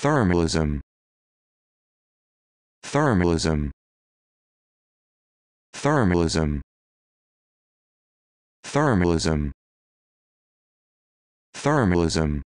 Thermalism. Thermalism. Thermalism. Thermalism. Thermalism.